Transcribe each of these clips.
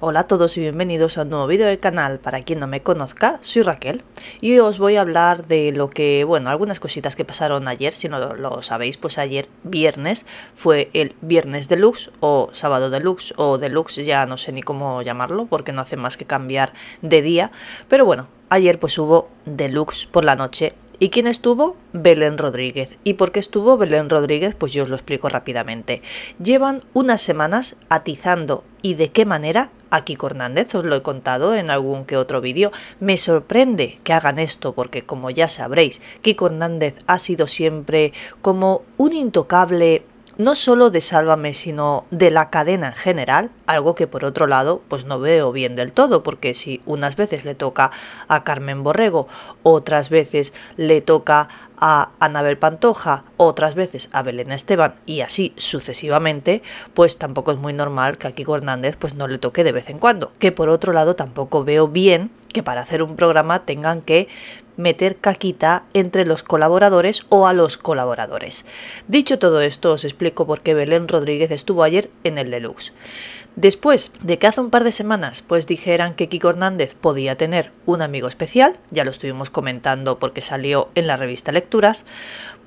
Hola a todos y bienvenidos a un nuevo vídeo del canal. Para quien no me conozca, soy Raquel y os voy a hablar de lo que, bueno, algunas cositas que pasaron ayer, si no lo, lo sabéis, pues ayer viernes fue el viernes deluxe o sábado deluxe o deluxe, ya no sé ni cómo llamarlo porque no hace más que cambiar de día, pero bueno, ayer pues hubo deluxe por la noche ¿Y quién estuvo? Belén Rodríguez. ¿Y por qué estuvo Belén Rodríguez? Pues yo os lo explico rápidamente. Llevan unas semanas atizando y de qué manera a Kiko Hernández, os lo he contado en algún que otro vídeo. Me sorprende que hagan esto porque como ya sabréis, Kiko Hernández ha sido siempre como un intocable no solo de Sálvame, sino de la cadena en general, algo que por otro lado pues no veo bien del todo, porque si unas veces le toca a Carmen Borrego, otras veces le toca a Anabel Pantoja, otras veces a Belén Esteban y así sucesivamente, pues tampoco es muy normal que a Kiko Hernández pues no le toque de vez en cuando, que por otro lado tampoco veo bien que para hacer un programa tengan que meter caquita entre los colaboradores o a los colaboradores. Dicho todo esto, os explico por qué Belén Rodríguez estuvo ayer en el Deluxe. Después de que hace un par de semanas pues dijeran que Kiko Hernández podía tener un amigo especial, ya lo estuvimos comentando porque salió en la revista Lecturas,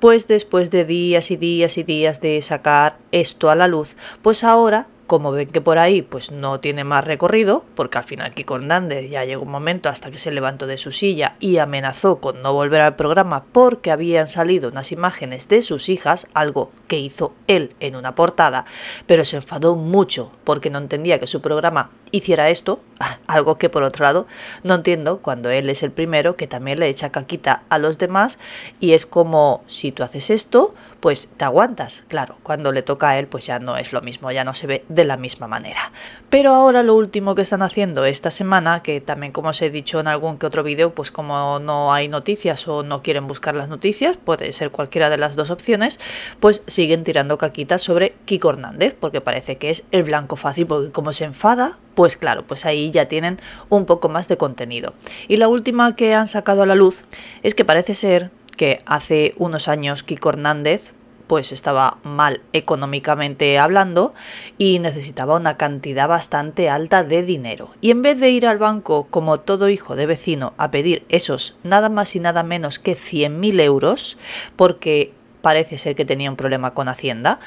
pues después de días y días y días de sacar esto a la luz, pues ahora como ven que por ahí pues no tiene más recorrido, porque al final Kiko Hernández ya llegó un momento hasta que se levantó de su silla y amenazó con no volver al programa porque habían salido unas imágenes de sus hijas, algo que hizo él en una portada, pero se enfadó mucho porque no entendía que su programa hiciera esto, algo que por otro lado no entiendo cuando él es el primero que también le echa caquita a los demás y es como si tú haces esto, pues te aguantas. Claro, cuando le toca a él pues ya no es lo mismo, ya no se ve de la misma manera. Pero ahora lo último que están haciendo esta semana, que también como os he dicho en algún que otro vídeo, pues como no hay noticias o no quieren buscar las noticias, puede ser cualquiera de las dos opciones, pues siguen tirando caquitas sobre Kiko Hernández, porque parece que es el blanco fácil, porque como se enfada, pues claro, pues ahí ya tienen un poco más de contenido. Y la última que han sacado a la luz es que parece ser que hace unos años Kiko Hernández pues estaba mal económicamente hablando y necesitaba una cantidad bastante alta de dinero. Y en vez de ir al banco, como todo hijo de vecino, a pedir esos nada más y nada menos que 100.000 euros, porque parece ser que tenía un problema con Hacienda,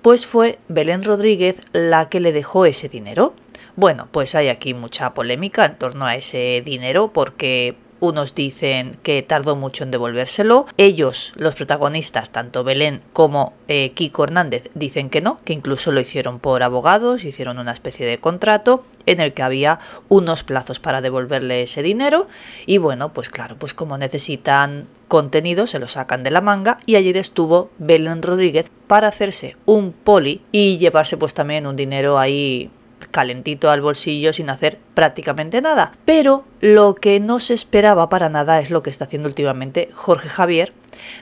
pues fue Belén Rodríguez la que le dejó ese dinero. Bueno, pues hay aquí mucha polémica en torno a ese dinero porque unos dicen que tardó mucho en devolvérselo. Ellos, los protagonistas, tanto Belén como eh, Kiko Hernández, dicen que no, que incluso lo hicieron por abogados, hicieron una especie de contrato en el que había unos plazos para devolverle ese dinero. Y bueno, pues claro, pues como necesitan contenido, se lo sacan de la manga. Y ayer estuvo Belén Rodríguez para hacerse un poli y llevarse pues también un dinero ahí calentito al bolsillo sin hacer prácticamente nada. Pero lo que no se esperaba para nada es lo que está haciendo últimamente Jorge Javier,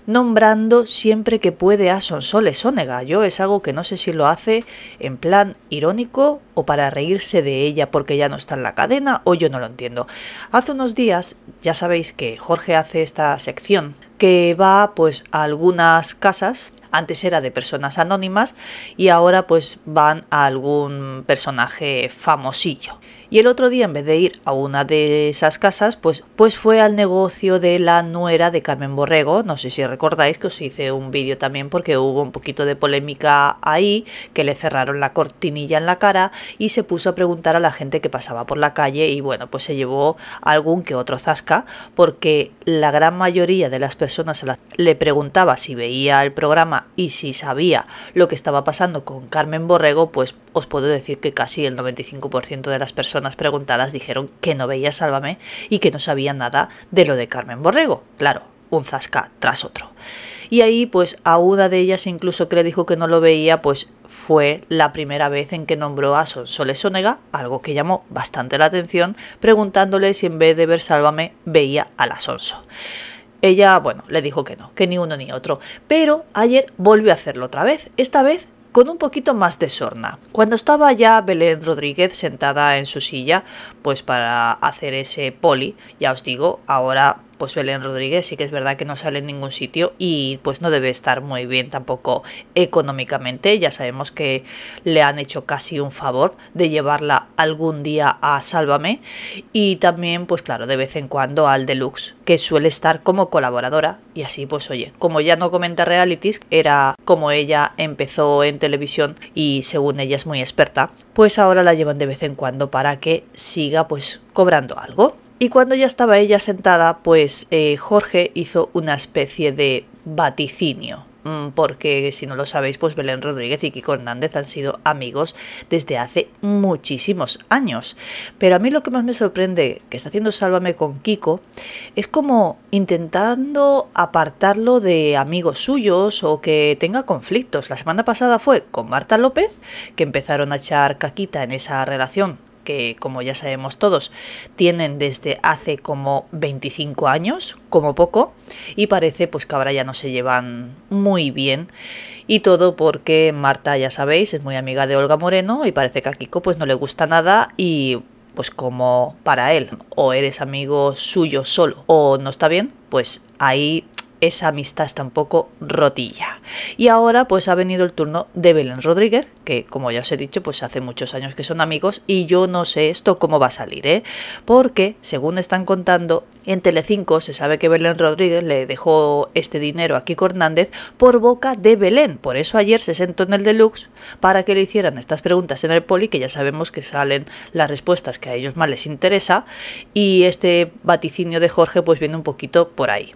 nombrando siempre que puede a Sonsoles Sonega. Yo es algo que no sé si lo hace en plan irónico o para reírse de ella porque ya no está en la cadena o yo no lo entiendo. Hace unos días, ya sabéis que Jorge hace esta sección que va pues a algunas casas antes era de personas anónimas y ahora pues van a algún personaje famosillo. Y el otro día, en vez de ir a una de esas casas, pues, pues fue al negocio de la nuera de Carmen Borrego. No sé si recordáis que os hice un vídeo también porque hubo un poquito de polémica ahí, que le cerraron la cortinilla en la cara y se puso a preguntar a la gente que pasaba por la calle y bueno, pues se llevó algún que otro zasca porque la gran mayoría de las personas le preguntaba si veía el programa y si sabía lo que estaba pasando con Carmen Borrego, pues os puedo decir que casi el 95% de las personas preguntadas dijeron que no veía Sálvame y que no sabía nada de lo de Carmen Borrego. Claro, un zasca tras otro. Y ahí, pues a una de ellas incluso que le dijo que no lo veía, pues fue la primera vez en que nombró a Sonsoles Sonega, algo que llamó bastante la atención, preguntándole si en vez de ver Sálvame veía a la Ella, bueno, le dijo que no, que ni uno ni otro. Pero ayer volvió a hacerlo otra vez, esta vez con un poquito más de sorna. Cuando estaba ya Belén Rodríguez sentada en su silla, pues para hacer ese poli, ya os digo, ahora pues Belén Rodríguez sí que es verdad que no sale en ningún sitio y pues no debe estar muy bien tampoco económicamente. Ya sabemos que le han hecho casi un favor de llevarla algún día a Sálvame y también pues claro, de vez en cuando al Deluxe, que suele estar como colaboradora y así pues oye, como ya no comenta realities, era como ella empezó en televisión y según ella es muy experta, pues ahora la llevan de vez en cuando para que siga pues cobrando algo. Y cuando ya estaba ella sentada, pues eh, Jorge hizo una especie de vaticinio, mm, porque si no lo sabéis, pues Belén Rodríguez y Kiko Hernández han sido amigos desde hace muchísimos años. Pero a mí lo que más me sorprende que está haciendo Sálvame con Kiko es como intentando apartarlo de amigos suyos o que tenga conflictos. La semana pasada fue con Marta López, que empezaron a echar caquita en esa relación que como ya sabemos todos tienen desde hace como 25 años, como poco, y parece pues que ahora ya no se llevan muy bien. Y todo porque Marta, ya sabéis, es muy amiga de Olga Moreno y parece que a Kiko pues no le gusta nada y pues como para él, o eres amigo suyo solo, o no está bien, pues ahí esa amistad está un poco rotilla. Y ahora pues ha venido el turno de Belén Rodríguez, que como ya os he dicho, pues hace muchos años que son amigos y yo no sé esto cómo va a salir, ¿eh? Porque, según están contando, en Telecinco se sabe que Belén Rodríguez le dejó este dinero a Kiko Hernández por boca de Belén. Por eso ayer se sentó en el deluxe para que le hicieran estas preguntas en el poli, que ya sabemos que salen las respuestas que a ellos más les interesa y este vaticinio de Jorge pues viene un poquito por ahí.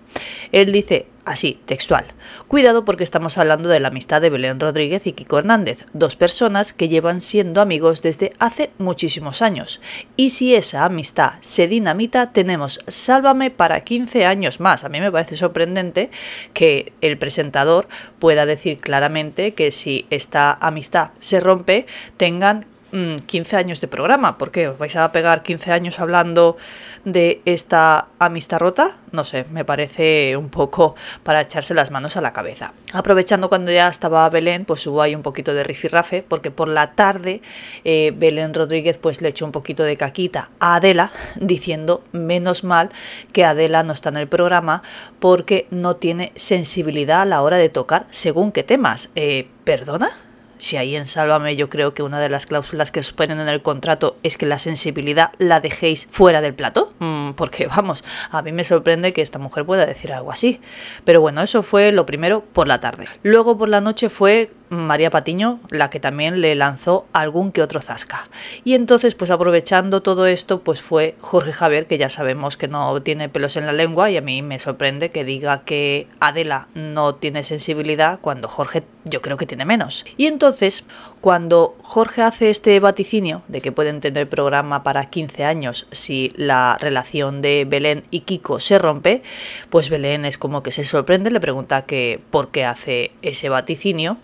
Él dice así, textual. Cuidado porque estamos hablando de la amistad de Belén Rodríguez y Kiko Hernández, dos personas que llevan siendo amigos desde hace muchísimos años. Y si esa amistad se dinamita, tenemos Sálvame para 15 años más. A mí me parece sorprendente que el presentador pueda decir claramente que si esta amistad se rompe, tengan 15 mm, años de programa. ¿Por qué? ¿Os vais a pegar 15 años hablando de esta amistad rota? No sé, me parece un poco para echarse las manos a la cabeza. Aprovechando cuando ya estaba Belén, pues hubo ahí un poquito de rifirrafe, porque por la tarde eh, Belén Rodríguez pues le echó un poquito de caquita a Adela, diciendo menos mal que Adela no está en el programa porque no tiene sensibilidad a la hora de tocar según qué temas. Eh, ¿Perdona? Si ahí en Sálvame yo creo que una de las cláusulas que suponen en el contrato es que la sensibilidad la dejéis fuera del plato. Mm. porque vamos, a mí me sorprende que esta mujer pueda decir algo así. Pero bueno, eso fue lo primero por la tarde. Luego por la noche fue María Patiño la que también le lanzó algún que otro zasca. Y entonces, pues aprovechando todo esto, pues fue Jorge Javier, que ya sabemos que no tiene pelos en la lengua y a mí me sorprende que diga que Adela no tiene sensibilidad cuando Jorge yo creo que tiene menos. Y entonces cuando Jorge hace este vaticinio de que pueden tener programa para 15 años si la relación de Belén y Kiko se rompe, pues Belén es como que se sorprende, le pregunta que por qué hace ese vaticinio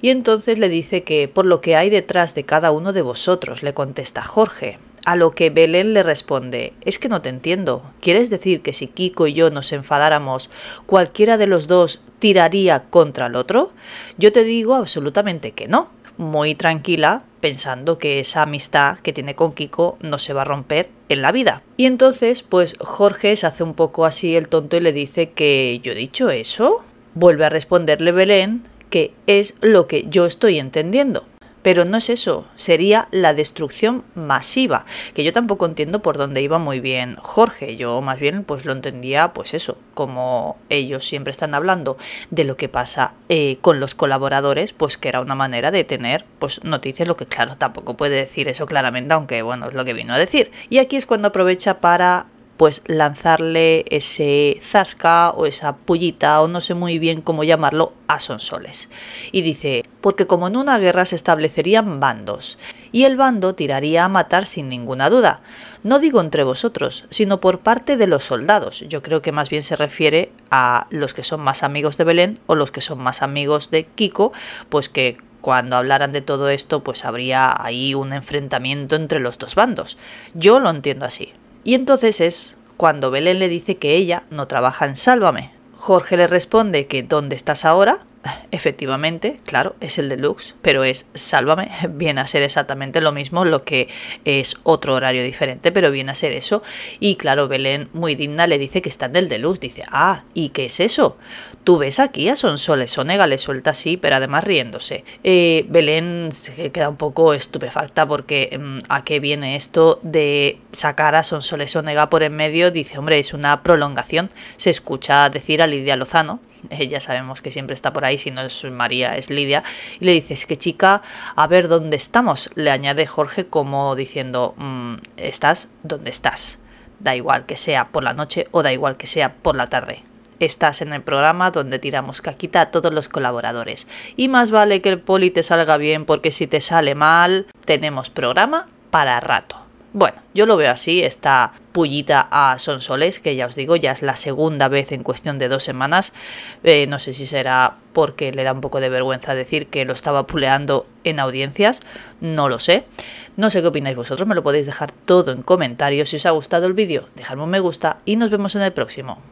y entonces le dice que por lo que hay detrás de cada uno de vosotros, le contesta Jorge. A lo que Belén le responde, es que no te entiendo. ¿Quieres decir que si Kiko y yo nos enfadáramos, cualquiera de los dos tiraría contra el otro? Yo te digo absolutamente que no muy tranquila pensando que esa amistad que tiene con Kiko no se va a romper en la vida. Y entonces, pues Jorge se hace un poco así el tonto y le dice que yo he dicho eso. Vuelve a responderle Belén que es lo que yo estoy entendiendo. Pero no es eso, sería la destrucción masiva, que yo tampoco entiendo por dónde iba muy bien Jorge, yo más bien pues lo entendía pues eso, como ellos siempre están hablando de lo que pasa eh, con los colaboradores, pues que era una manera de tener pues noticias, lo que claro, tampoco puede decir eso claramente, aunque bueno, es lo que vino a decir. Y aquí es cuando aprovecha para pues lanzarle ese zasca o esa pullita o no sé muy bien cómo llamarlo a Sonsoles. Y dice, porque como en una guerra se establecerían bandos, y el bando tiraría a matar sin ninguna duda. No digo entre vosotros, sino por parte de los soldados. Yo creo que más bien se refiere a los que son más amigos de Belén o los que son más amigos de Kiko, pues que cuando hablaran de todo esto, pues habría ahí un enfrentamiento entre los dos bandos. Yo lo entiendo así. Y entonces es cuando Belén le dice que ella no trabaja en Sálvame. Jorge le responde que ¿dónde estás ahora? efectivamente, claro, es el deluxe, pero es Sálvame, viene a ser exactamente lo mismo, lo que es otro horario diferente, pero viene a ser eso. Y claro, Belén, muy digna, le dice que está en el deluxe, dice, ah, ¿y qué es eso? Tú ves aquí a Sonsoles Onega, le suelta así, pero además riéndose. Eh, Belén se queda un poco estupefacta porque mm, a qué viene esto de sacar a Sonsoles Onega por en medio, dice, hombre, es una prolongación, se escucha decir a Lidia Lozano, ya sabemos que siempre está por ahí y si no es María, es Lidia, y le dices que chica, a ver dónde estamos. Le añade Jorge como diciendo, mm, estás donde estás. Da igual que sea por la noche o da igual que sea por la tarde. Estás en el programa donde tiramos caquita a todos los colaboradores. Y más vale que el poli te salga bien porque si te sale mal, tenemos programa para rato. Bueno, yo lo veo así, esta pullita a Sonsoles, que ya os digo, ya es la segunda vez en cuestión de dos semanas. Eh, no sé si será porque le da un poco de vergüenza decir que lo estaba puleando en audiencias, no lo sé. No sé qué opináis vosotros, me lo podéis dejar todo en comentarios. Si os ha gustado el vídeo, dejadme un me gusta y nos vemos en el próximo.